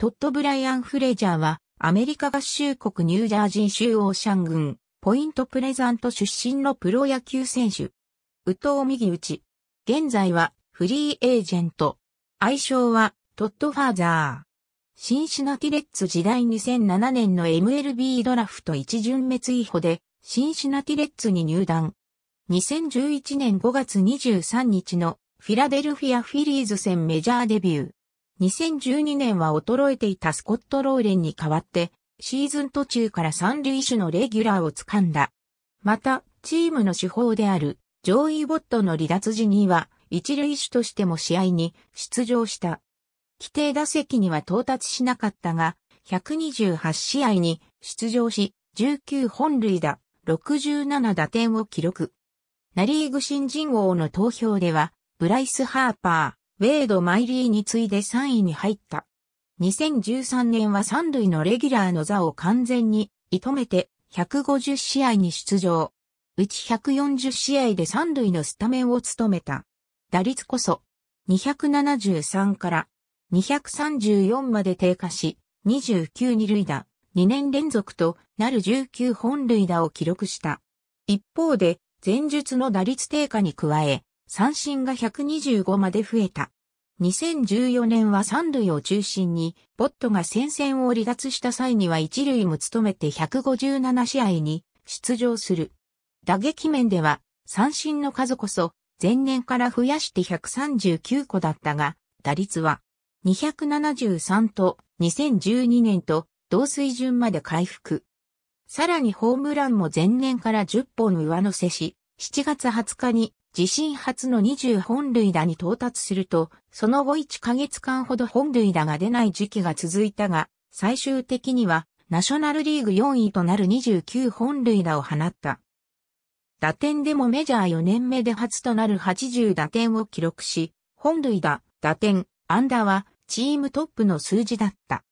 トッド・ブライアン・フレジャーは、アメリカ合衆国ニュージャージー州オーシャン郡、ポイントプレザント出身のプロ野球選手。宇藤右打現在は、フリーエージェント。愛称は、トッド・ファーザー。シンシナティレッツ時代2007年の MLB ドラフト一巡滅違法で、シンシナティレッツに入団。2011年5月23日のフィラデルフィア・フィリーズ戦メジャーデビュー。2012年は衰えていたスコット・ローレンに代わって、シーズン途中から三塁手のレギュラーを掴んだ。また、チームの手法である、ジョーイ・ボットの離脱時には、一塁手としても試合に出場した。規定打席には到達しなかったが、128試合に出場し、19本塁打、67打点を記録。ナリーグ新人王の投票では、ブライス・ハーパー。ウェイド・マイリーに次いで3位に入った。2013年は3塁のレギュラーの座を完全に射止めて150試合に出場。うち140試合で3塁のスタメンを務めた。打率こそ273から234まで低下し、29二塁打、2年連続となる19本塁打を記録した。一方で、前述の打率低下に加え、三振が125まで増えた。2014年は三塁を中心に、ボットが戦線を離脱した際には一塁も務めて157試合に出場する。打撃面では、三振の数こそ、前年から増やして139個だったが、打率は、273と2012年と同水準まで回復。さらにホームランも前年から10本上乗せし、7月20日に自身初の20本塁打に到達すると、その後1ヶ月間ほど本塁打が出ない時期が続いたが、最終的にはナショナルリーグ4位となる29本塁打を放った。打点でもメジャー4年目で初となる80打点を記録し、本塁打、打点、安打はチームトップの数字だった。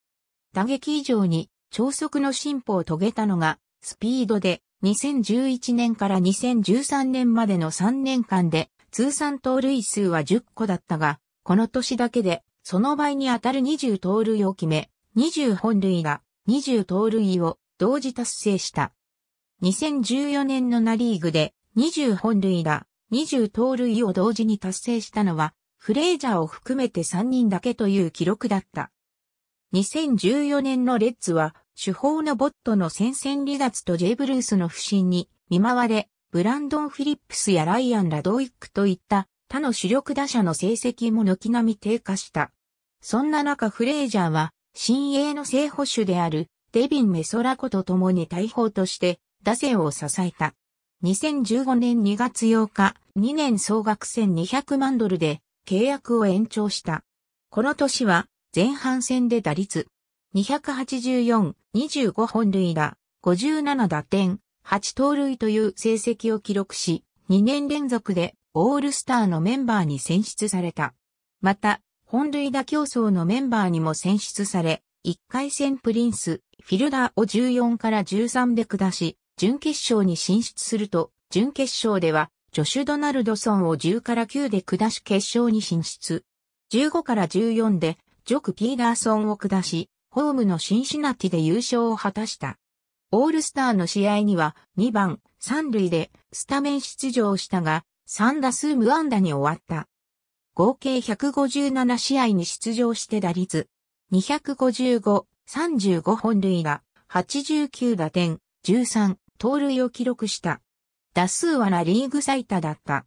打撃以上に超速の進歩を遂げたのがスピードで2011年から2013年までの3年間で通算盗塁数は10個だったが、この年だけでその倍に当たる20盗塁を決め、20本塁打、20盗塁を同時達成した。2014年のナリーグで20本塁打、20盗塁を同時に達成したのは、フレージャーを含めて3人だけという記録だった。2014年のレッズは主砲のボットの戦線離脱とジェイブルースの不振に見舞われ、ブランドン・フィリップスやライアン・ラドイックといった他の主力打者の成績も軒並み低下した。そんな中フレイジャーは、新鋭の正捕手であるデビン・メソラコと共に大砲として打線を支えた。2015年2月8日、2年総額1200万ドルで契約を延長した。この年は前半戦で打率284、25本塁打、57打点、8盗塁という成績を記録し、2年連続でオールスターのメンバーに選出された。また、本塁打競争のメンバーにも選出され、1回戦プリンス、フィルダーを14から13で下し、準決勝に進出すると、準決勝では、ジョシュ・ドナルドソンを10から9で下し決勝に進出。15から14で、ジョク・ピーダーソンを下し、ホームのシンシナティで優勝を果たした。オールスターの試合には2番、3塁でスタメン出場したが、3打数無安打に終わった。合計157試合に出場して打率、255、35本塁打、89打点、13、盗塁を記録した。打数はラリーグ最多だった。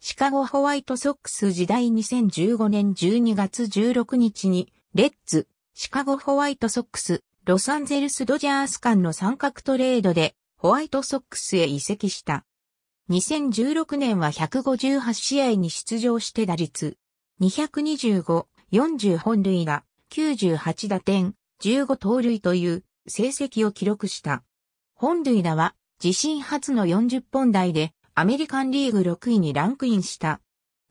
シカゴホワイトソックス時代2015年12月16日に、レッツ、シカゴホワイトソックス、ロサンゼルスドジャース間の三角トレードでホワイトソックスへ移籍した。2016年は158試合に出場して打率225、40本塁打、98打点、15盗塁という成績を記録した。本塁打は自身初の40本台でアメリカンリーグ6位にランクインした。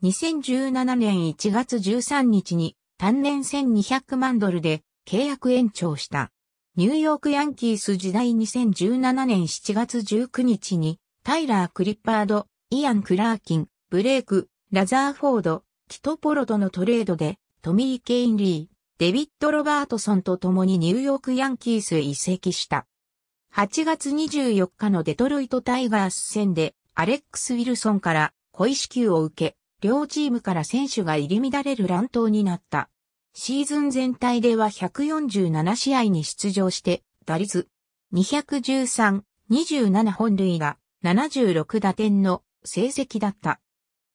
2017年1月13日に単年1200万ドルで契約延長した。ニューヨークヤンキース時代2017年7月19日に、タイラー・クリッパード、イアン・クラーキン、ブレイク、ラザーフォード、キト・ポロとのトレードで、トミー・ケイン・リー、デビッド・ロバートソンと共にニューヨークヤンキースへ移籍した。8月24日のデトロイト・タイガース戦で、アレックス・ウィルソンから、小意支給を受け、両チームから選手が入り乱れる乱闘になった。シーズン全体では147試合に出場して、打率213、27本塁打、76打点の成績だった。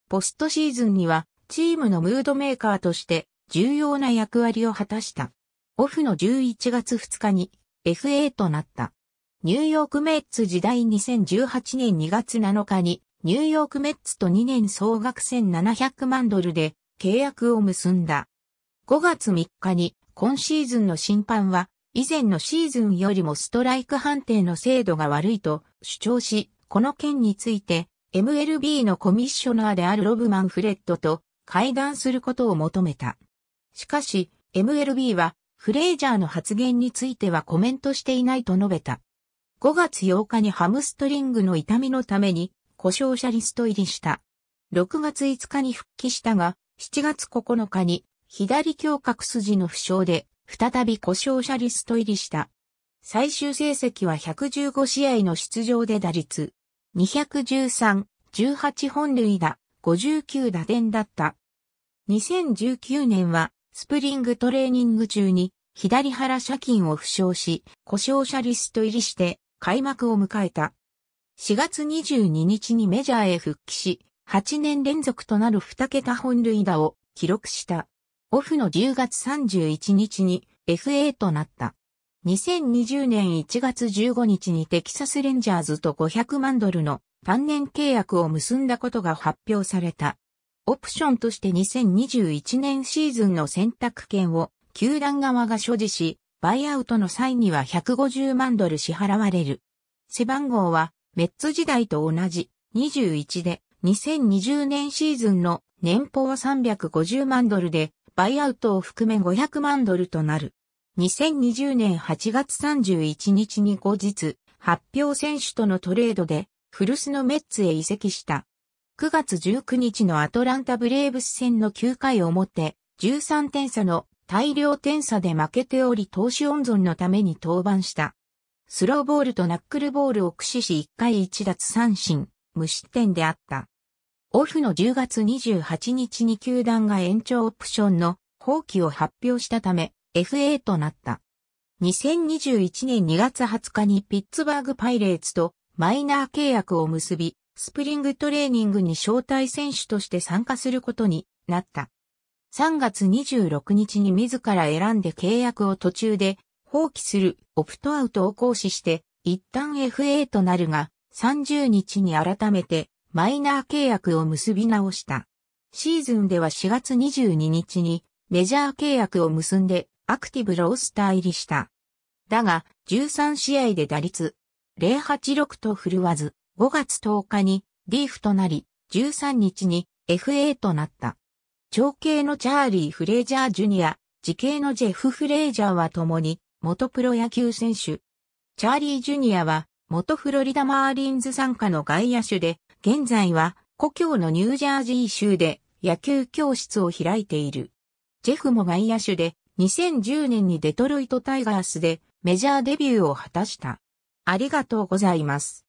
ポストシーズンには、チームのムードメーカーとして重要な役割を果たした。オフの11月2日に FA となった。ニューヨークメッツ時代2018年2月7日にニューヨークメッツと2年総額1700万ドルで契約を結んだ。5月3日に今シーズンの審判は以前のシーズンよりもストライク判定の精度が悪いと主張し、この件について MLB のコミッショナーであるロブマン・フレッドと会談することを求めた。しかし MLB はフレイジャーの発言についてはコメントしていないと述べた。5月8日にハムストリングの痛みのために故障者リスト入りした。6月5日に復帰したが、7月9日に左胸郭筋の負傷で、再び故障者リスト入りした。最終成績は115試合の出場で打率、213、18本塁打、59打点だった。2019年は、スプリングトレーニング中に、左腹斜筋を負傷し、故障者リスト入りして、開幕を迎えた。4月22日にメジャーへ復帰し、8年連続となる2桁本塁打を記録した。オフの10月31日に FA となった。2020年1月15日にテキサスレンジャーズと500万ドルの単年契約を結んだことが発表された。オプションとして2021年シーズンの選択権を球団側が所持し、バイアウトの際には150万ドル支払われる。背番号はメッツ時代と同じ21で2020年シーズンの年俸は350万ドルで、バイアウトを含め500万ドルとなる。2020年8月31日に後日、発表選手とのトレードで、古巣のメッツへ移籍した。9月19日のアトランタブレーブス戦の9回表、13点差の大量点差で負けており投手温存のために登板した。スローボールとナックルボールを駆使し1回1奪三振、無失点であった。オフの10月28日に球団が延長オプションの放棄を発表したため FA となった。2021年2月20日にピッツバーグパイレーツとマイナー契約を結び、スプリングトレーニングに招待選手として参加することになった。3月26日に自ら選んで契約を途中で放棄するオプトアウトを行使して、一旦 FA となるが、30日に改めてマイナー契約を結び直した。シーズンでは4月22日にメジャー契約を結んでアクティブロースター入りした。だが、13試合で打率086と振るわず、5月10日にリーフとなり、13日に FA となった。長兄のチャーリー・フレージャー・ジュニア、時系のジェフ・フレージャーは共に元プロ野球選手。チャーリー・ジュニアは、元フロリダ・マーリンズ参加の外野手で、現在は、故郷のニュージャージー州で野球教室を開いている。ジェフも外野手で、2010年にデトロイト・タイガースでメジャーデビューを果たした。ありがとうございます。